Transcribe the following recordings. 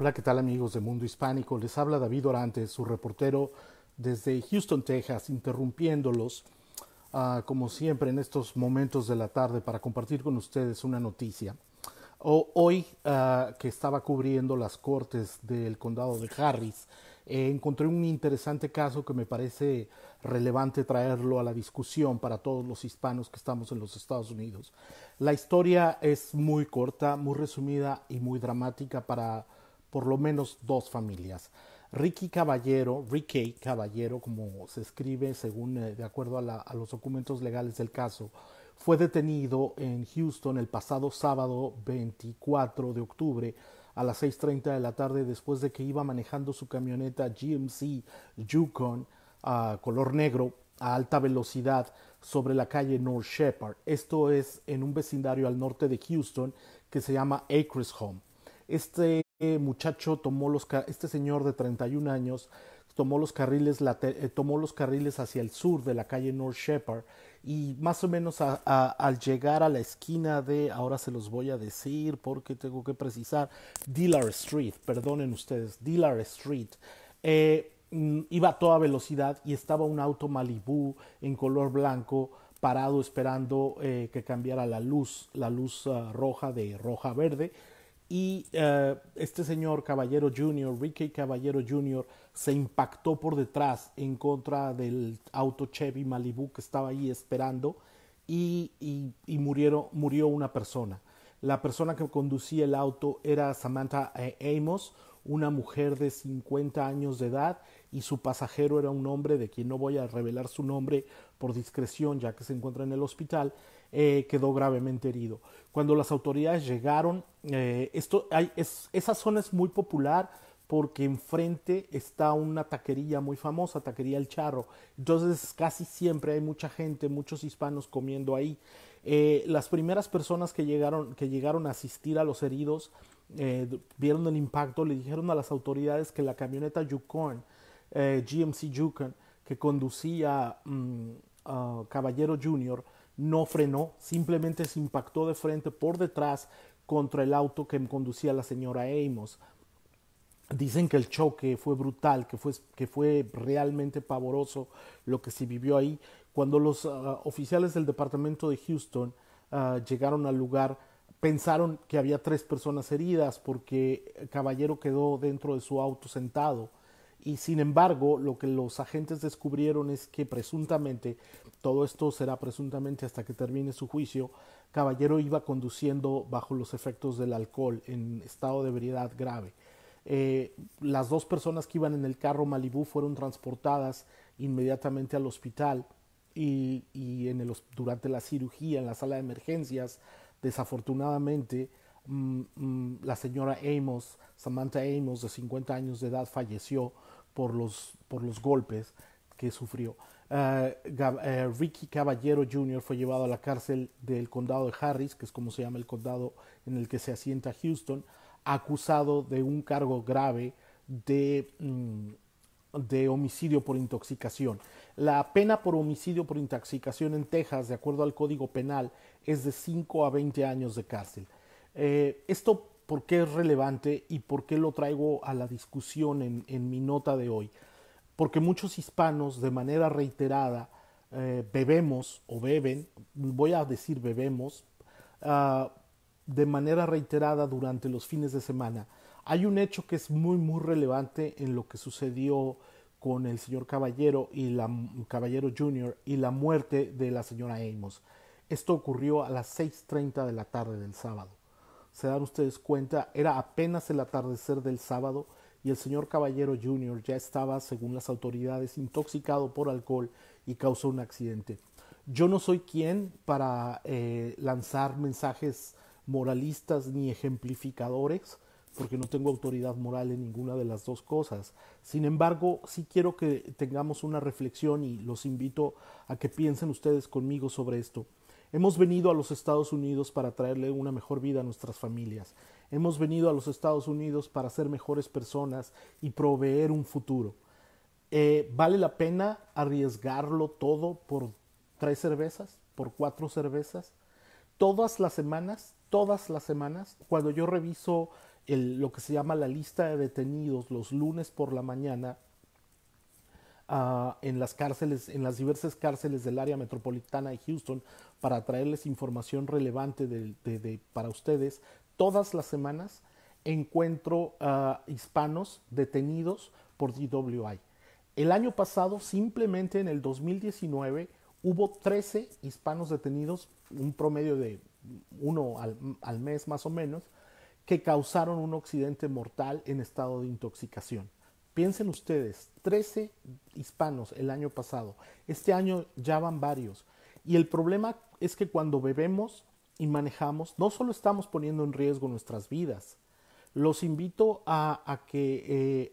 Hola, ¿qué tal amigos de Mundo Hispánico? Les habla David Orantes, su reportero desde Houston, Texas, interrumpiéndolos, ah, como siempre, en estos momentos de la tarde para compartir con ustedes una noticia. hoy, ah, que estaba cubriendo las cortes del condado de Harris, eh, encontré un interesante caso que me parece relevante traerlo a la discusión para todos los hispanos que estamos en los Estados Unidos. La historia es muy corta, muy resumida y muy dramática para por lo menos dos familias. Ricky Caballero, Ricky Caballero, como se escribe según eh, de acuerdo a, los documentos legales del caso, fue detenido en Houston el pasado sábado 24 de octubre a las 6.30 de la tarde después de que iba manejando su camioneta GMC Yukon a ah, color negro a alta velocidad sobre la calle North Shepard. Esto es en un vecindario al norte de Houston que se llama Acres Home. Este muchacho tomó los, este señor de 31 años tomó los carriles, eh, tomó los carriles hacia el sur de la calle North Shepherd y más o menos al llegar a la esquina de, ahora se los voy a decir porque tengo que precisar, Dealer Street, perdonen ustedes, Dillard Street. Eh, mm, iba a toda velocidad y estaba un auto Malibú en color blanco parado esperando eh, que cambiara la luz, la luz ah, roja de roja verde y eh, este señor Caballero Jr., Ricky Caballero Jr., se impactó por detrás en contra del auto Chevy Malibu que estaba ahí esperando y, y, murieron, murió una persona. La persona que conducía el auto era Samantha eh, Amos, una mujer de 50 años de edad y su pasajero era un hombre de quien no voy a revelar su nombre por discreción ya que se encuentra en el hospital eh, quedó gravemente herido. Cuando las autoridades llegaron, eh, esto, esa zona es muy popular porque enfrente está una taquería muy famosa, Taquería El Charro. Entonces casi siempre hay mucha gente, muchos hispanos comiendo ahí. Eh, las primeras personas que llegaron, que llegaron a asistir a los heridos vieron el impacto, le dijeron a las autoridades que la camioneta Yukon, GMC Yukon, que conducía mm, Caballero Jr., no frenó, simplemente se impactó de frente por detrás contra el auto que conducía la señora Amos. Dicen que el choque fue brutal, que fue, que fue realmente pavoroso lo que se vivió ahí. Cuando los ah, oficiales del departamento de Houston ah, llegaron al lugar, pensaron que había tres personas heridas porque el caballero quedó dentro de su auto sentado y sin embargo lo que los agentes descubrieron es que presuntamente, todo esto será presuntamente hasta que termine su juicio, Caballero iba conduciendo bajo los efectos del alcohol en estado de ebriedad grave. Eh, las dos personas que iban en el carro Malibú fueron transportadas inmediatamente al hospital y, y en el, durante la cirugía en la sala de emergencias, desafortunadamente, Mm, mm, la señora Amos, Samantha Amos, de 50 años de edad, falleció por los, golpes que sufrió. Eh, eh, Ricky Caballero Jr. fue llevado a la cárcel del condado de Harris, que es como se llama el condado en el que se asienta Houston, acusado de un cargo grave de, mm, de homicidio por intoxicación. La pena por homicidio por intoxicación en Texas, de acuerdo al Código Penal, es de 5 a 20 años de cárcel. Eh, esto, ¿por qué es relevante y por qué lo traigo a la discusión en, mi nota de hoy? Porque muchos hispanos, de manera reiterada, eh, bebemos o beben, voy a decir bebemos, ah, de manera reiterada durante los fines de semana. Hay un hecho que es muy, muy relevante en lo que sucedió con el señor Caballero y la Caballero Jr. y la muerte de la señora Amos. Esto ocurrió a las 6.30 de la tarde del sábado se dan ustedes cuenta, era apenas el atardecer del sábado y el señor Caballero Jr. ya estaba, según las autoridades, intoxicado por alcohol y causó un accidente. Yo no soy quien para eh, lanzar mensajes moralistas ni ejemplificadores, porque no tengo autoridad moral en ninguna de las dos cosas. Sin embargo, sí quiero que tengamos una reflexión y los invito a que piensen ustedes conmigo sobre esto. Hemos venido a los Estados Unidos para traerle una mejor vida a nuestras familias. Hemos venido a los Estados Unidos para ser mejores personas y proveer un futuro. Eh, ¿Vale la pena arriesgarlo todo por tres cervezas, por cuatro cervezas? Todas las semanas, todas las semanas, cuando yo reviso lo que se llama la lista de detenidos los lunes por la mañana, Ah, en las cárceles, en las diversas cárceles del área metropolitana de Houston para traerles información relevante para ustedes. Todas las semanas encuentro ah, hispanos detenidos por DWI. El año pasado, simplemente en el 2019, hubo 13 hispanos detenidos, un promedio de uno al, al mes más o menos, que causaron un accidente mortal en estado de intoxicación. Piensen ustedes, 13 hispanos el año pasado, este año ya van varios. Y el problema es que cuando bebemos y manejamos, no solo estamos poniendo en riesgo nuestras vidas, los invito a, que,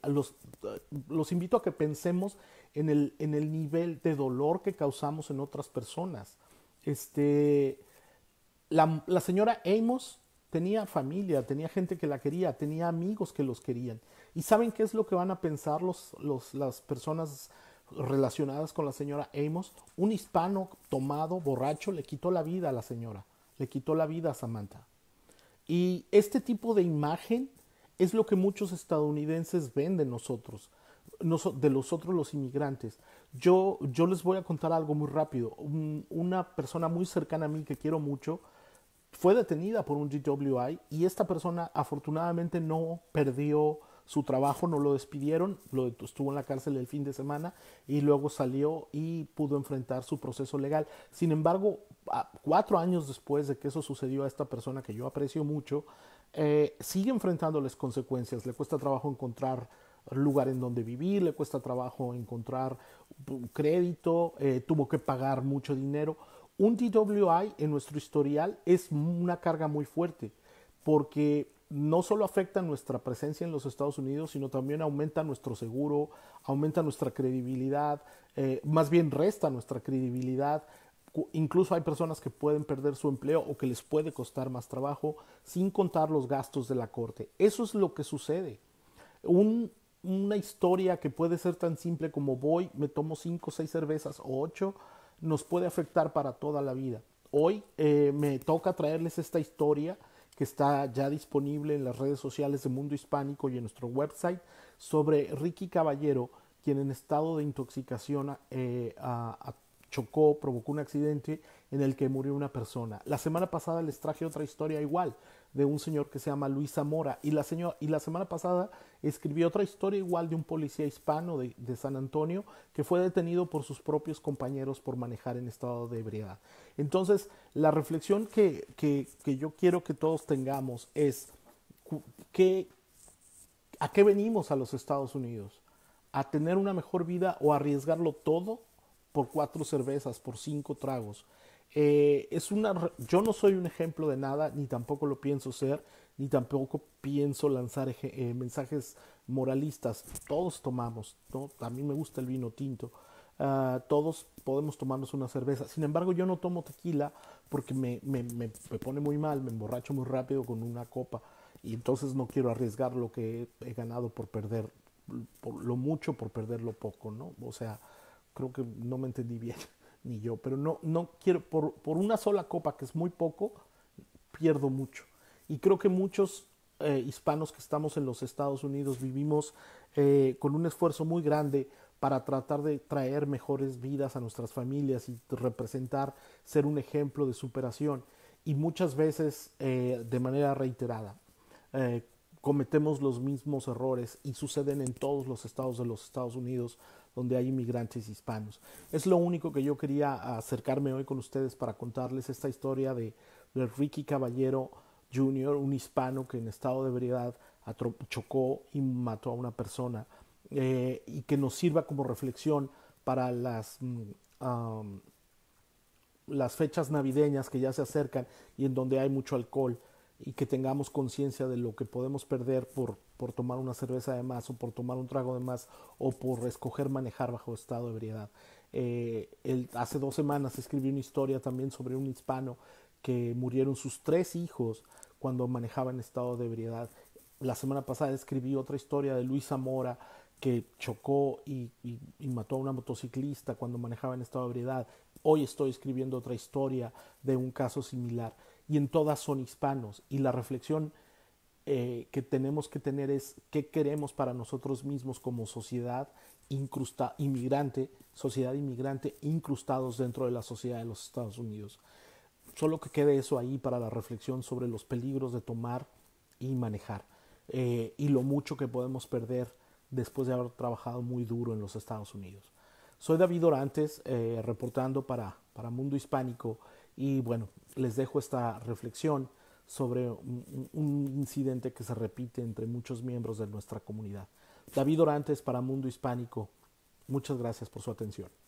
eh, los, eh, los, invito a que pensemos en el, en el nivel de dolor que causamos en otras personas. Este, la, la, señora Amos tenía familia, tenía gente que la quería, tenía amigos que los querían. ¿Y saben qué es lo que van a pensar los, las personas relacionadas con la señora Amos? Un hispano tomado, borracho, le quitó la vida a la señora, le quitó la vida a Samantha. Y este tipo de imagen es lo que muchos estadounidenses ven de nosotros, de los otros los inmigrantes. Yo, yo les voy a contar algo muy rápido. una persona muy cercana a mí que quiero mucho, fue detenida por un DWI y esta persona afortunadamente no perdió su trabajo, no lo despidieron, estuvo en la cárcel el fin de semana y luego salió y pudo enfrentar su proceso legal. Sin embargo, cuatro años después de que eso sucedió a esta persona que yo aprecio mucho, eh, sigue enfrentando las consecuencias, le cuesta trabajo encontrar lugar en donde vivir, le cuesta trabajo encontrar mm, crédito, eh, tuvo que pagar mucho dinero un DWI en nuestro historial es una carga muy fuerte porque no solo afecta nuestra presencia en los Estados Unidos, sino también aumenta nuestro seguro, aumenta nuestra credibilidad, eh, más bien resta nuestra credibilidad. Incluso hay personas que pueden perder su empleo o que les puede costar más trabajo, sin contar los gastos de la corte. Eso es lo que sucede. una historia que puede ser tan simple como voy, me tomo cinco, seis cervezas o ocho, nos puede afectar para toda la vida. Hoy eh, me toca traerles esta historia que está ya disponible en las redes sociales de Mundo Hispánico y en nuestro website sobre Ricky Caballero, quien en estado de intoxicación eh, chocó, provocó un accidente en el que murió una persona. La semana pasada les traje otra historia igual de un señor que se llama Luis Zamora y la, y la semana pasada escribí otra historia igual de un policía hispano de, San Antonio que fue detenido por sus propios compañeros por manejar en estado de ebriedad. Entonces, la reflexión que, que, yo quiero que todos tengamos es a qué venimos a los Estados Unidos, a tener una mejor vida o arriesgarlo todo por cuatro cervezas, por cinco tragos. Eh, es una, yo no soy un ejemplo de nada, ni tampoco lo pienso ser, ni tampoco pienso lanzar eh, mensajes moralistas. Todos tomamos, ¿no? a mí me gusta el vino tinto, ah, todos podemos tomarnos una cerveza. Sin embargo, yo no tomo tequila porque me, me, me, pone muy mal, me emborracho muy rápido con una copa y entonces no quiero arriesgar lo que he, ganado por perder, por lo mucho por perder lo poco, ¿no? O sea, creo que no me entendí bien, ni yo, pero no, no quiero, por, una sola copa, que es muy poco, pierdo mucho. Y creo que muchos eh, hispanos que estamos en los Estados Unidos vivimos eh, con un esfuerzo muy grande para tratar de traer mejores vidas a nuestras familias y representar, ser un ejemplo de superación. Y muchas veces eh, de manera reiterada cometemos los mismos errores y suceden en todos los estados de los Estados Unidos donde hay inmigrantes hispanos. Es lo único que yo quería acercarme hoy con ustedes para contarles esta historia de, Ricky Caballero Jr., un hispano que en estado de ebriedad chocó y mató a una persona eh, y que nos sirva como reflexión para mm, las fechas navideñas que ya se acercan y en donde hay mucho alcohol y que tengamos conciencia de lo que podemos perder por, por tomar una cerveza de más o por tomar un trago de más o por escoger manejar bajo estado de ebriedad. Eh, hace dos semanas escribí una historia también sobre un hispano que murieron sus tres hijos cuando manejaba en estado de ebriedad. La semana pasada escribí otra historia de Luis Zamora que chocó y, y, mató a una motociclista cuando manejaba en estado de ebriedad. Hoy estoy escribiendo otra historia de un caso similar y en todas son hispanos. Y la reflexión eh, que tenemos que tener es qué queremos para nosotros mismos como sociedad incrusta, inmigrante, sociedad inmigrante, incrustados dentro de la sociedad de los Estados Unidos. Solo que quede eso ahí para la reflexión sobre los peligros de tomar y manejar eh, y lo mucho que podemos perder después de haber trabajado muy duro en los Estados Unidos. Soy David Orantes, eh, reportando para, para Mundo Hispánico. Y bueno, les dejo esta reflexión sobre un, incidente que se repite entre muchos miembros de nuestra comunidad. David Orantes para Mundo Hispánico. Muchas gracias por su atención.